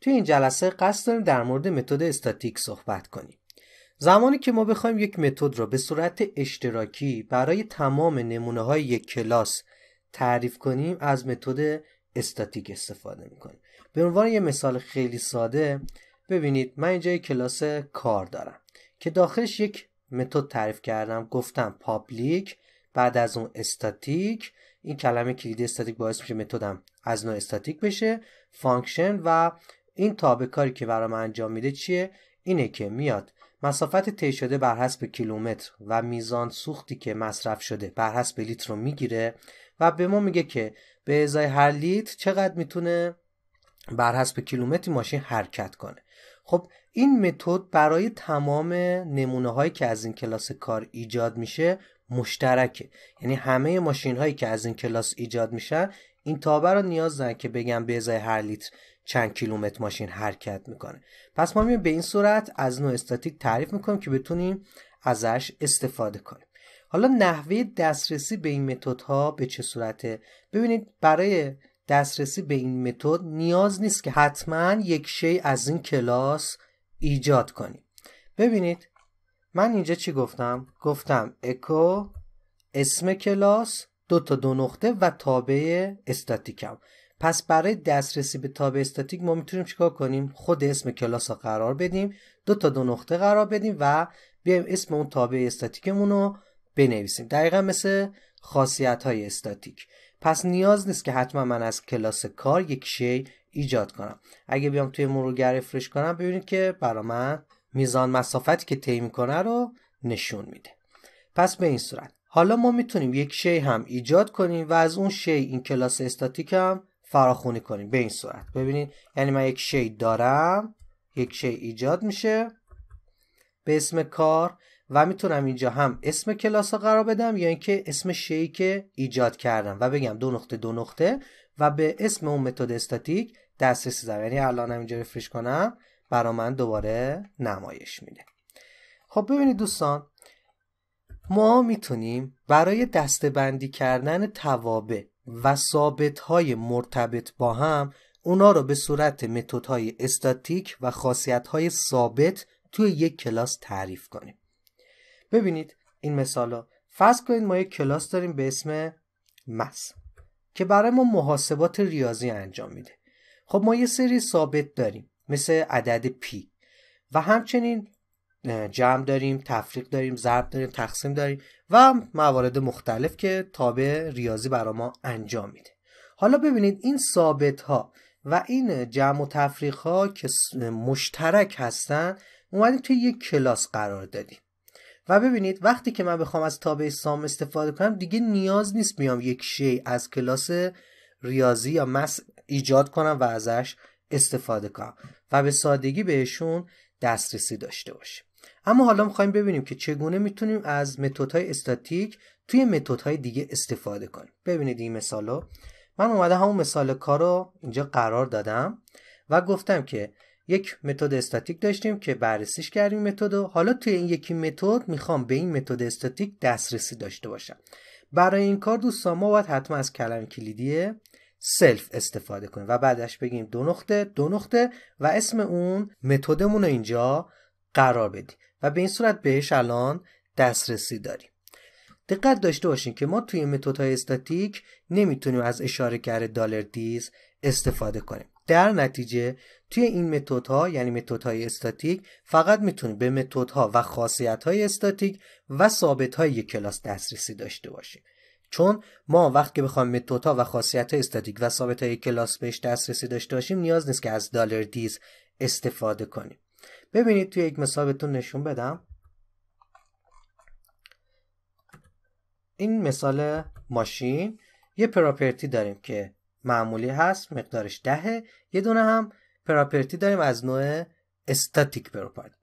توی این جلسه قصد داریم در مورد متد استاتیک صحبت کنیم زمانی که ما بخوایم یک متد را به صورت اشتراکی برای تمام نمونه های یک کلاس تعریف کنیم از متد استاتیک استفاده میکنیم به عنوان یه مثال خیلی ساده ببینید من اینجا یک کلاس کار دارم که داخلش یک متد تعریف کردم گفتم پابلیک بعد از اون استاتیک این کلمه کلید استاتیک باعث میشه متدم از نوع استاتیک بشه فانکشن و این تابه کاری که برام انجام میده چیه اینه که میاد مسافت طی شده بر حسب کیلومتر و میزان سوختی که مصرف شده بر حسب لیتر رو میگیره و به ما میگه که به ازای هر لیتر چقدر میتونه بر حسب کیلومتر ماشین حرکت کنه خب این متد برای تمام نمونه هایی که از این کلاس کار ایجاد میشه مشترکه یعنی همه ماشین هایی که از این کلاس ایجاد میشن این تابه رو نیاز دارن که بگم به ازای هر لیتر چند کیلومتر ماشین حرکت میکنه پس ما میایم به این صورت از نوع استاتیک تعریف میکنیم که بتونیم ازش استفاده کنیم حالا نحوه دسترسی به این متدها به چه صورته ببینید برای دسترسی به این متد نیاز نیست که حتما یک شی از این کلاس ایجاد کنیم ببینید من اینجا چی گفتم؟ گفتم اکو اسم کلاس دو تا دو نقطه و تابع استاتیکم پس برای دسترسی به تابع استاتیک ما میتونیم چیکار کنیم خود اسم کلاس رو قرار بدیم دو تا دو نقطه قرار بدیم و بیایم اسم اون تابع استاتیکمون رو بنویسیم دقیقا مثل خاصیت های استاتیک پس نیاز نیست که حتما من از کلاس کار یک شی ایجاد کنم اگه بیام توی مرورگر فرش کنم ببینید که برا من میزان مسافتی که طی میکنه رو نشون میده پس به این صورت حالا ما میتونیم یک شی هم ایجاد کنیم و از اون شی این کلاس استاتیک هم فراخونی کنیم به این صورت ببینید یعنی من یک شی دارم یک شی ایجاد میشه به اسم کار و میتونم اینجا هم اسم کلاس رو قرار بدم یا یعنی اینکه اسم شی که ایجاد کردم و بگم دو نقطه دو نقطه و به اسم اون متد استاتیک دسترسی دارم یعنی الان هم اینجا رفرش کنم برا من دوباره نمایش میده خب ببینید دوستان ما میتونیم برای دستبندی کردن توابع و ثابت های مرتبط با هم اونا رو به صورت متد های استاتیک و خاصیت های ثابت توی یک کلاس تعریف کنیم ببینید این مثالا فرض کنید ما یک کلاس داریم به اسم مس که برای ما محاسبات ریاضی انجام میده خب ما یه سری ثابت داریم مثل عدد پی و همچنین جمع داریم تفریق داریم ضرب داریم تقسیم داریم و موارد مختلف که تابع ریاضی برای ما انجام میده حالا ببینید این ثابت ها و این جمع و تفریق ها که مشترک هستن اومدیم توی یک کلاس قرار دادیم و ببینید وقتی که من بخوام از تابع سام استفاده کنم دیگه نیاز نیست میام یک شی از کلاس ریاضی یا مس ایجاد کنم و ازش استفاده کنم و به سادگی بهشون دسترسی داشته باشیم اما حالا میخوایم ببینیم که چگونه میتونیم از متدهای استاتیک توی متدهای دیگه استفاده کنیم ببینید این رو؟ من اومده همون مثال کار رو اینجا قرار دادم و گفتم که یک متد استاتیک داشتیم که بررسیش کردیم متد حالا توی این یکی متد میخوام به این متد استاتیک دسترسی داشته باشم برای این کار دوستان ما باید حتما از کلمه کلیدی سلف استفاده کنیم و بعدش بگیم دو نقطه دو نقطه و اسم اون متدمون رو اینجا قرار بدیم و به این صورت بهش الان دسترسی داریم دقت داشته باشین که ما توی متدهای استاتیک نمیتونیم از اشاره کرد دالر دیز استفاده کنیم در نتیجه توی این متدها یعنی متدهای استاتیک فقط میتونیم به متدها و خاصیت های استاتیک و ثابت های کلاس دسترسی داشته باشیم چون ما وقتی که بخوایم متدها و خاصیت استاتیک و ثابت های کلاس بهش دسترسی داشته باشیم نیاز نیست که از دالر دیز استفاده کنیم ببینید توی یک مثال بهتون نشون بدم این مثال ماشین یه پراپرتی داریم که معمولی هست مقدارش دهه یه دونه هم پراپرتی داریم از نوع استاتیک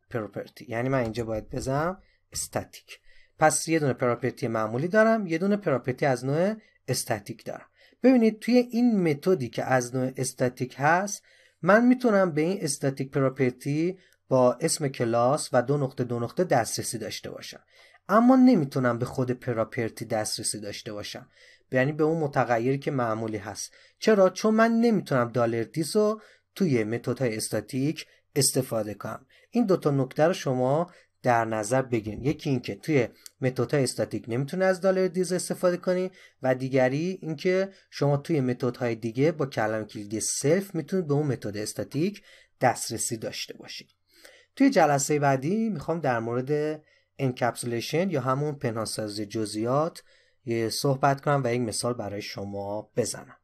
پراپرتی یعنی من اینجا باید بزنم استاتیک پس یه دونه پراپرتی معمولی دارم یه دونه پراپرتی از نوع استاتیک دارم ببینید توی این متدی که از نوع استاتیک هست من میتونم به این استاتیک پراپرتی با اسم کلاس و دو نقطه دو نقطه دسترسی داشته باشم اما نمیتونم به خود پراپرتی دسترسی داشته باشم یعنی به اون متغیری که معمولی هست چرا چون من نمیتونم دالر دیس رو توی متدهای استاتیک استفاده کنم این دوتا نکته رو شما در نظر بگیریم یکی اینکه توی های استاتیک نمیتونه از دالر دیز استفاده کنی و دیگری اینکه شما توی متدهای دیگه با کلمه کلیدی سلف میتونید به اون متد استاتیک دسترسی داشته باشید توی جلسه بعدی میخوام در مورد انکپسولیشن یا همون پنهانسازی جزئیات صحبت کنم و یک مثال برای شما بزنم